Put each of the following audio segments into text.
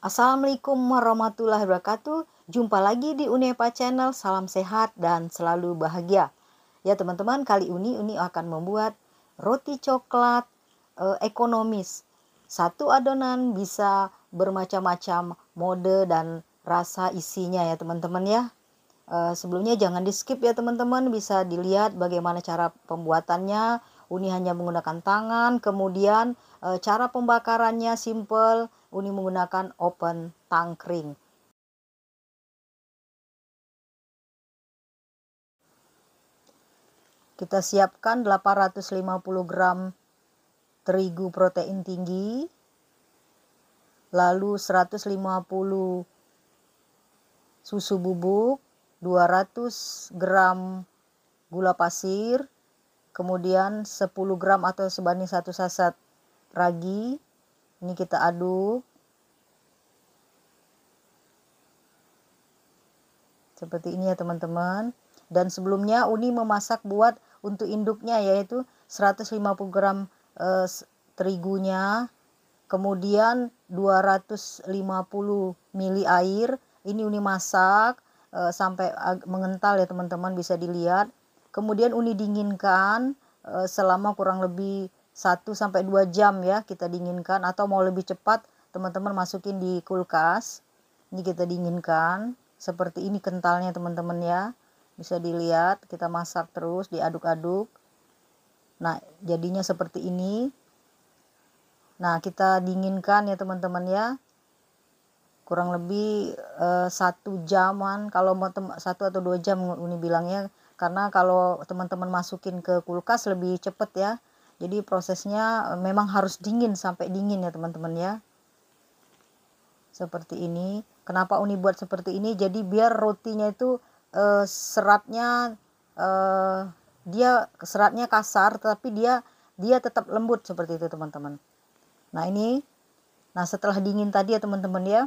Assalamualaikum warahmatullahi wabarakatuh. Jumpa lagi di Unepa Channel. Salam sehat dan selalu bahagia. Ya teman-teman, kali ini Uni akan membuat roti coklat e, ekonomis. Satu adonan bisa bermacam-macam mode dan rasa isinya ya teman-teman ya. E, sebelumnya jangan di skip ya teman-teman, bisa dilihat bagaimana cara pembuatannya Uni hanya menggunakan tangan, kemudian e, cara pembakarannya simple, Uni menggunakan open tangkring. Kita siapkan 850 gram terigu protein tinggi, lalu 150 susu bubuk, 200 gram gula pasir, kemudian 10 gram atau sebanding satu saset ragi ini kita aduk seperti ini ya teman-teman dan sebelumnya Uni memasak buat untuk induknya yaitu 150 gram eh, terigunya kemudian 250 ml air ini Uni masak eh, sampai mengental ya teman-teman bisa dilihat Kemudian uni dinginkan eh, selama kurang lebih 1 sampai 2 jam ya kita dinginkan atau mau lebih cepat teman-teman masukin di kulkas. Ini kita dinginkan seperti ini kentalnya teman-teman ya. Bisa dilihat kita masak terus diaduk-aduk. Nah, jadinya seperti ini. Nah, kita dinginkan ya teman-teman ya kurang lebih uh, satu jaman kalau mau satu atau dua jam Uni bilangnya karena kalau teman-teman masukin ke kulkas lebih cepat ya jadi prosesnya eh, memang harus dingin sampai dingin ya teman-teman ya seperti ini kenapa Uni buat seperti ini jadi biar rotinya itu eh, seratnya eh, dia seratnya kasar tapi dia dia tetap lembut seperti itu teman-teman nah ini nah setelah dingin tadi ya teman-teman ya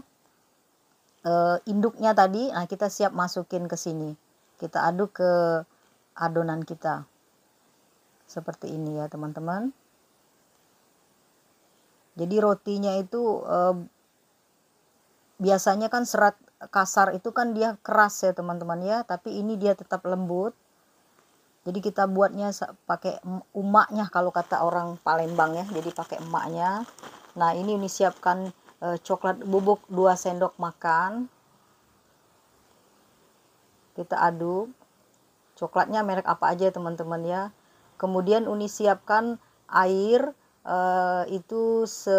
eh, induknya tadi nah kita siap masukin ke sini kita aduk ke adonan kita seperti ini ya teman-teman jadi rotinya itu eh, biasanya kan serat kasar itu kan dia keras ya teman-teman ya tapi ini dia tetap lembut jadi kita buatnya pakai umaknya kalau kata orang Palembang ya jadi pakai emaknya nah ini ini siapkan eh, coklat bubuk 2 sendok makan kita aduk coklatnya merek apa aja teman-teman ya kemudian uni siapkan air uh, itu se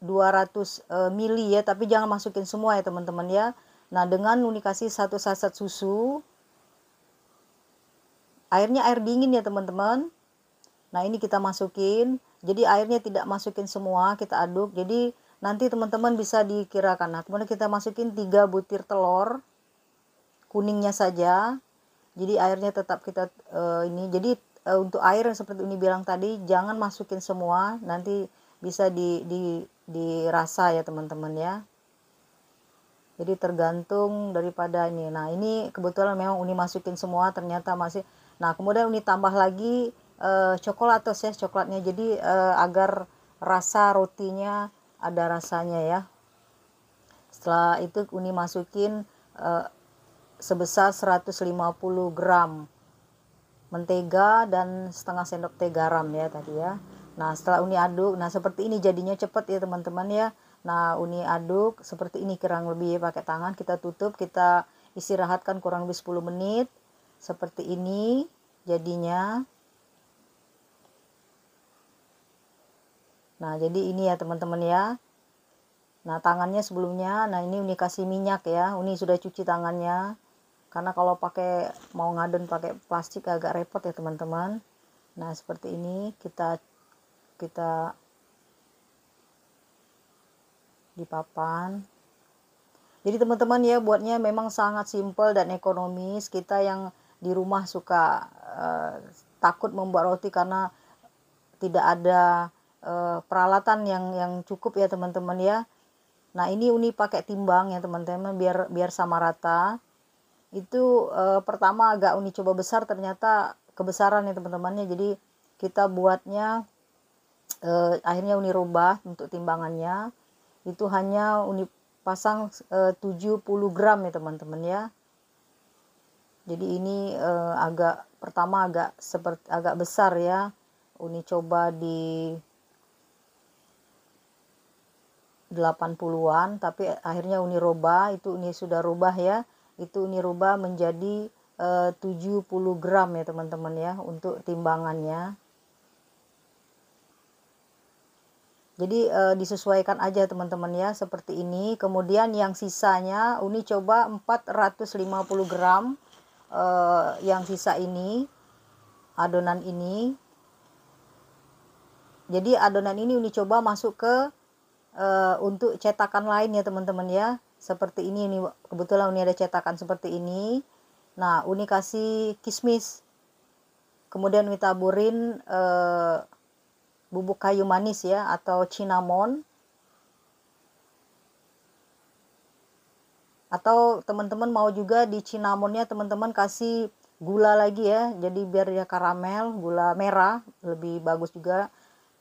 200 uh, mili ya tapi jangan masukin semua ya teman-teman ya nah dengan uni kasih satu saset susu airnya air dingin ya teman-teman nah ini kita masukin jadi airnya tidak masukin semua kita aduk jadi nanti teman-teman bisa dikirakan nah kemudian kita masukin 3 butir telur kuningnya saja jadi airnya tetap kita uh, ini jadi uh, untuk air yang seperti ini bilang tadi jangan masukin semua nanti bisa di, di dirasa ya teman-teman ya jadi tergantung daripada ini nah ini kebetulan memang uni masukin semua ternyata masih nah kemudian uni tambah lagi uh, coklat atau ya coklatnya jadi uh, agar rasa rotinya ada rasanya ya setelah itu uni masukin sebesar 150 gram mentega dan setengah sendok teh garam ya tadi ya. Nah setelah uni aduk, nah seperti ini jadinya cepat ya teman-teman ya. Nah uni aduk seperti ini kurang lebih ya, pakai tangan kita tutup kita istirahatkan kurang lebih 10 menit seperti ini jadinya. Nah jadi ini ya teman-teman ya. Nah tangannya sebelumnya, nah ini uni kasih minyak ya, uni sudah cuci tangannya karena kalau pakai mau ngadon pakai plastik agak repot ya teman-teman nah seperti ini kita kita di papan jadi teman-teman ya buatnya memang sangat simple dan ekonomis kita yang di rumah suka uh, takut membuat roti karena tidak ada uh, peralatan yang yang cukup ya teman-teman ya nah ini uni pakai timbang ya teman-teman biar biar sama rata itu e, pertama agak uni coba besar ternyata kebesaran ya teman-temannya jadi kita buatnya e, akhirnya uni rubah untuk timbangannya itu hanya uni pasang e, eh, 70 gram ya teman-teman ya jadi ini e, agak pertama agak seperti agak besar ya uni coba di 80-an tapi akhirnya uni rubah itu uni sudah rubah ya itu ini rubah menjadi e, eh, 70 gram ya teman-teman ya untuk timbangannya Jadi e, disesuaikan aja teman-teman ya seperti ini. Kemudian yang sisanya Uni coba 450 gram e, yang sisa ini adonan ini. Jadi adonan ini Uni coba masuk ke e, untuk cetakan lain ya teman-teman ya seperti ini ini kebetulan Uni ada cetakan seperti ini nah Uni kasih kismis kemudian Uni taburin eh, bubuk kayu manis ya atau cinnamon atau teman-teman mau juga di cinnamonnya teman-teman kasih gula lagi ya jadi biar dia karamel gula merah lebih bagus juga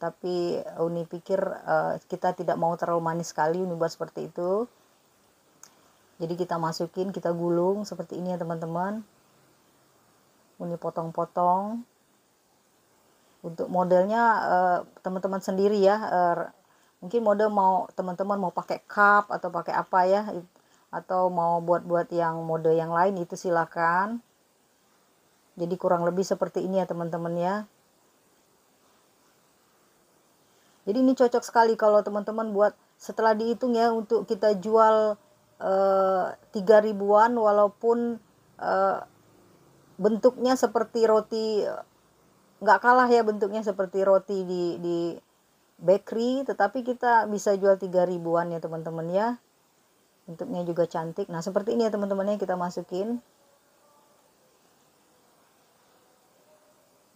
tapi Uni pikir uh, kita tidak mau terlalu manis sekali Uni buat seperti itu jadi kita masukin kita gulung seperti ini ya teman-teman ini potong-potong untuk modelnya eh, teman-teman sendiri ya eh, mungkin model mau teman-teman mau pakai cup atau pakai apa ya atau mau buat-buat yang model yang lain itu silakan jadi kurang lebih seperti ini ya teman-teman ya jadi ini cocok sekali kalau teman-teman buat setelah dihitung ya untuk kita jual tiga uh, ribuan walaupun uh, bentuknya seperti roti nggak kalah ya bentuknya seperti roti di di bakery tetapi kita bisa jual tiga ribuan ya teman-teman ya bentuknya juga cantik nah seperti ini ya teman-teman ya kita masukin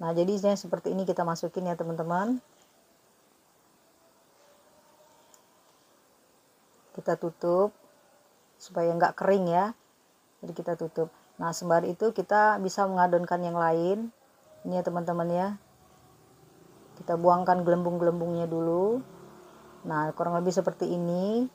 nah jadinya seperti ini kita masukin ya teman-teman kita tutup supaya nggak kering ya jadi kita tutup nah sembari itu kita bisa mengadonkan yang lain ini ya teman-teman ya kita buangkan gelembung-gelembungnya dulu nah kurang lebih seperti ini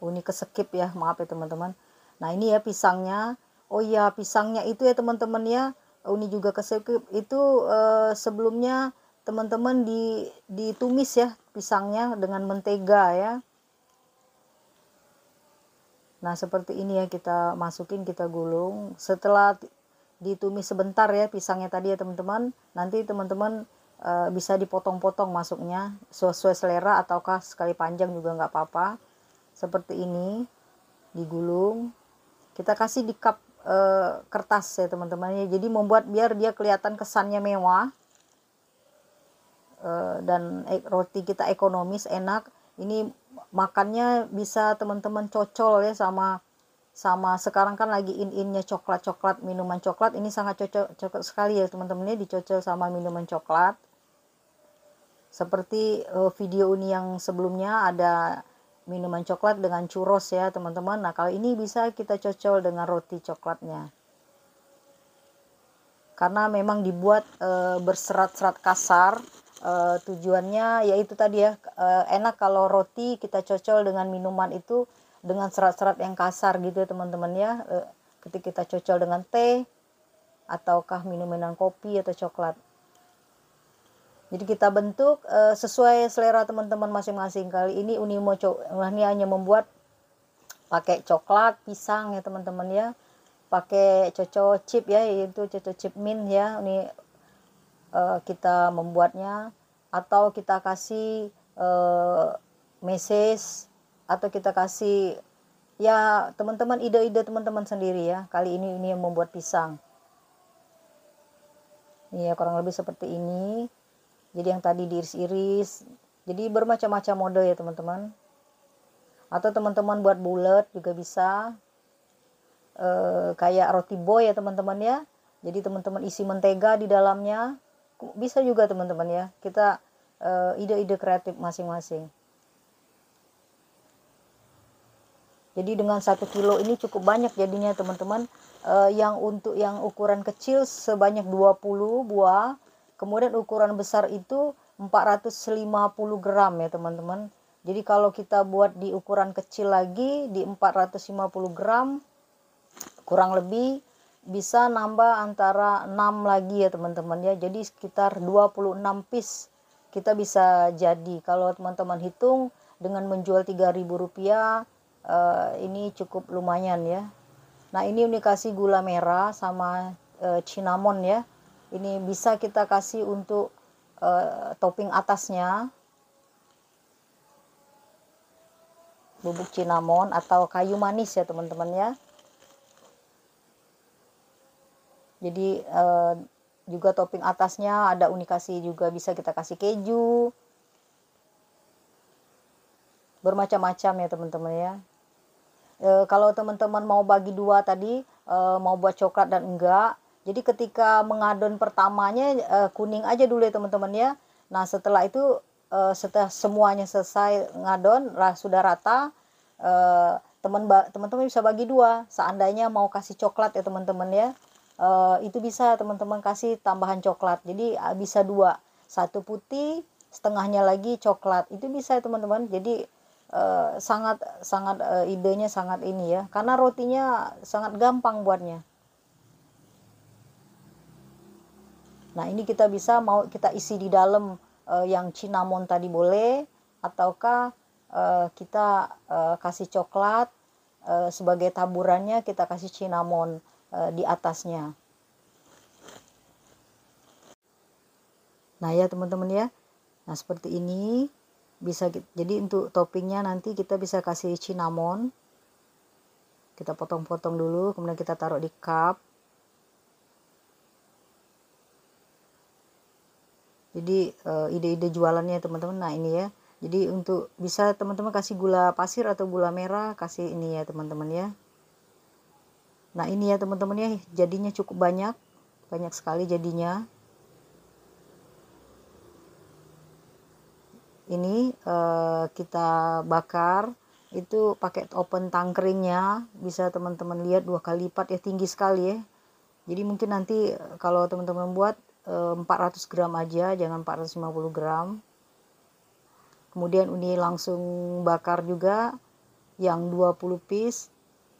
unik oh, ini kesekip ya maaf ya teman-teman nah ini ya pisangnya oh ya pisangnya itu ya teman-teman ya Uni oh, juga kesekip itu eh, sebelumnya teman-teman di ditumis ya pisangnya dengan mentega ya Nah, seperti ini ya kita masukin, kita gulung. Setelah ditumis sebentar ya pisangnya tadi ya teman-teman. Nanti teman-teman e, bisa dipotong-potong masuknya sesuai selera ataukah sekali panjang juga nggak apa-apa. Seperti ini digulung. Kita kasih di cup e, kertas ya teman-teman ya. Jadi membuat biar dia kelihatan kesannya mewah. E, dan roti kita ekonomis enak. Ini makannya bisa teman-teman cocol ya sama sama sekarang kan lagi in-innya coklat-coklat minuman coklat ini sangat cocok cocok sekali ya teman temannya dicocol sama minuman coklat seperti uh, video ini yang sebelumnya ada minuman coklat dengan churros ya teman-teman nah kalau ini bisa kita cocol dengan roti coklatnya karena memang dibuat e, berserat-serat kasar uh, tujuannya yaitu tadi ya uh, enak kalau roti kita cocol dengan minuman itu dengan serat-serat yang kasar gitu ya teman-teman ya uh, ketika kita cocol dengan teh ataukah minuman kopi atau coklat jadi kita bentuk uh, sesuai selera teman-teman masing-masing kali ini Unimo ini hanya membuat pakai coklat pisang ya teman-teman ya pakai coco chip ya itu coco chip mint ya ini Eh, kita membuatnya atau kita kasih uh, message atau kita kasih ya teman-teman ide-ide teman-teman sendiri ya kali ini ini yang membuat pisang ya kurang lebih seperti ini jadi yang tadi diiris-iris jadi bermacam-macam mode ya teman-teman atau teman-teman buat bulat juga bisa e, kayak roti boy ya teman-teman ya jadi teman-teman isi mentega di dalamnya bisa juga teman-teman ya kita eh, ide-ide kreatif masing-masing jadi dengan satu kilo ini cukup banyak jadinya teman-teman uh, yang untuk yang ukuran kecil sebanyak 20 buah kemudian ukuran besar itu 450 gram ya teman-teman jadi kalau kita buat di ukuran kecil lagi di 450 gram kurang lebih bisa nambah antara 6 lagi ya teman-teman ya jadi sekitar 26 piece kita bisa jadi kalau teman-teman hitung dengan menjual 3000 rupiah eh, ini cukup lumayan ya nah ini unikasi gula merah sama eh, cinnamon ya ini bisa kita kasih untuk eh, topping atasnya bubuk cinnamon atau kayu manis ya teman-teman ya jadi uh, juga topping atasnya ada unikasi juga bisa kita kasih keju bermacam-macam ya teman-teman ya e, kalau teman-teman mau bagi dua tadi e, mau buat coklat dan enggak jadi ketika mengadon pertamanya e, kuning aja dulu ya teman-teman ya nah setelah itu e, setelah semuanya selesai ngadon sudah rata teman teman-teman bisa bagi dua seandainya mau kasih coklat ya teman-teman ya Eh, itu bisa teman-teman kasih tambahan coklat jadi bisa dua satu putih setengahnya lagi coklat itu bisa teman-teman jadi eh, sangat sangat eh, idenya sangat ini ya karena rotinya sangat gampang buatnya nah ini kita bisa mau kita isi di dalam yang cinnamon tadi boleh ataukah kita kasih coklat sebagai taburannya kita kasih cinnamon Eh, di atasnya. Nah ya teman-teman ya, nah seperti ini bisa jadi untuk toppingnya nanti kita bisa kasih cinnamon kita potong-potong dulu kemudian kita taruh di cup jadi eh, ide-ide jualannya teman-teman nah ini ya jadi untuk bisa teman-teman kasih gula pasir atau gula merah kasih ini ya teman-teman ya Nah ini ya teman-teman ya jadinya cukup banyak, banyak sekali jadinya. Ini eh, kita bakar itu pakai open tangkringnya bisa teman-teman lihat dua kali lipat ya tinggi sekali ya. Jadi mungkin nanti eh, kalau teman-teman buat eh, 400 gram aja jangan 450 gram. Kemudian ini langsung bakar juga yang 20 piece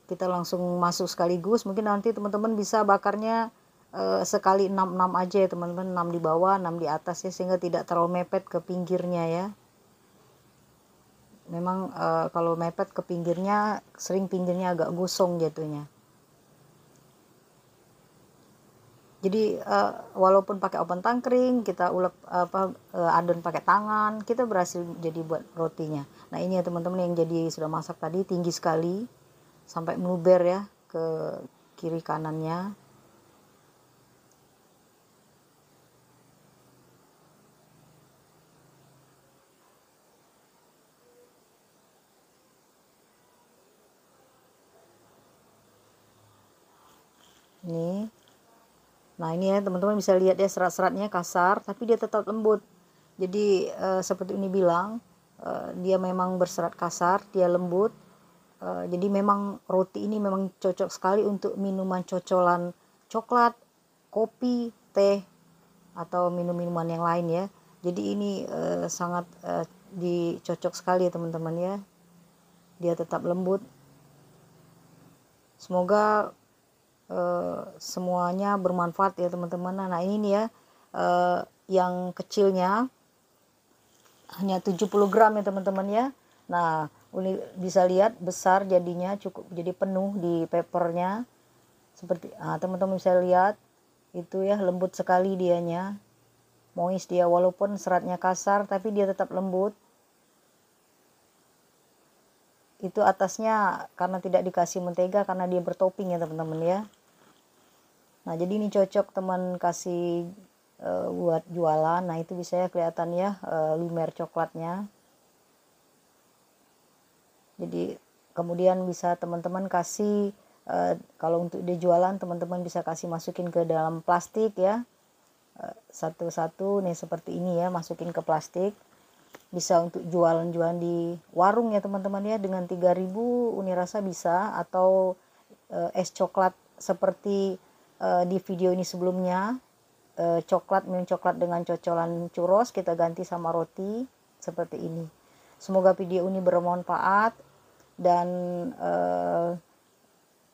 kita langsung masuk sekaligus mungkin nanti teman-teman bisa bakarnya uh, sekali 66 aja ya teman-teman 6 di bawah 6 di atas ya sehingga tidak terlalu mepet ke pinggirnya ya memang uh, kalau mepet ke pinggirnya sering pinggirnya agak gosong jatuhnya jadi uh, walaupun pakai open tangkring kita ulek apa uh, adon pakai tangan kita berhasil jadi buat rotinya nah ini ya teman-teman yang jadi sudah masak tadi tinggi sekali sampai meluber ya ke kiri kanannya ini nah ini ya teman-teman bisa lihat ya serat-seratnya kasar tapi dia tetap lembut jadi eh, seperti ini bilang eh, dia memang berserat kasar dia lembut Eh, jadi memang roti ini memang cocok sekali untuk minuman cocolan coklat kopi teh atau minum-minuman yang lain ya jadi ini uh, sangat uh, dicocok sekali ya teman-teman ya dia tetap lembut semoga uh, semuanya bermanfaat ya teman-teman nah, nah ini nih ya uh, yang kecilnya hanya 70 gram ya teman-teman ya nah bisa lihat besar jadinya cukup jadi penuh di papernya seperti ah, teman-teman nah, bisa lihat itu ya lembut sekali dianya moist dia walaupun seratnya kasar tapi dia tetap lembut itu atasnya karena tidak dikasih mentega karena dia bertopping ya teman-teman ya nah jadi ini cocok teman kasih e, buat jualan nah itu bisa ya kelihatan ya e, lumer coklatnya jadi kemudian bisa teman-teman kasih uh, kalau untuk dijualan teman-teman bisa kasih masukin ke dalam plastik ya eh, satu-satu uh, nih seperti ini ya masukin ke plastik bisa untuk jualan-jualan di warung ya teman-teman ya dengan 3000 Uni Rasa bisa atau uh, es coklat seperti uh, di video ini sebelumnya uh, coklat minum coklat dengan cocolan churros kita ganti sama roti seperti ini semoga video ini bermanfaat dan uh,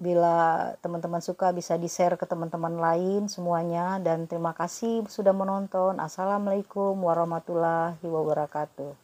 bila teman-teman suka bisa di-share ke teman-teman lain semuanya dan terima kasih sudah menonton. Assalamualaikum warahmatullahi wabarakatuh.